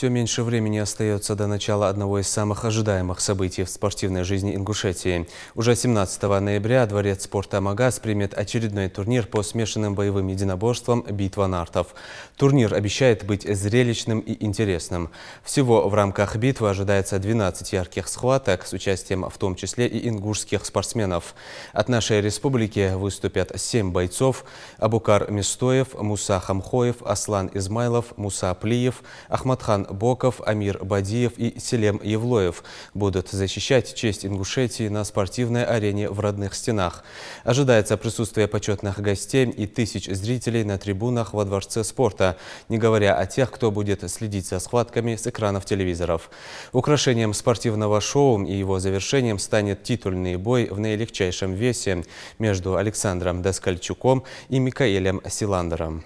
Все меньше времени остается до начала одного из самых ожидаемых событий в спортивной жизни Ингушетии. Уже 17 ноября Дворец спорта «Магаз» примет очередной турнир по смешанным боевым единоборствам «Битва нартов». Турнир обещает быть зрелищным и интересным. Всего в рамках битвы ожидается 12 ярких схваток с участием в том числе и ингушских спортсменов. От нашей республики выступят 7 бойцов – Абукар Мистоев, Муса Хамхоев, Аслан Измайлов, Муса Плиев, Ахмадхан Боков, Амир Бадиев и Селем Евлоев будут защищать честь Ингушетии на спортивной арене в родных стенах. Ожидается присутствие почетных гостей и тысяч зрителей на трибунах во Дворце спорта, не говоря о тех, кто будет следить за схватками с экранов телевизоров. Украшением спортивного шоу и его завершением станет титульный бой в наилегчайшем весе между Александром Доскальчуком и Микаэлем Силандером.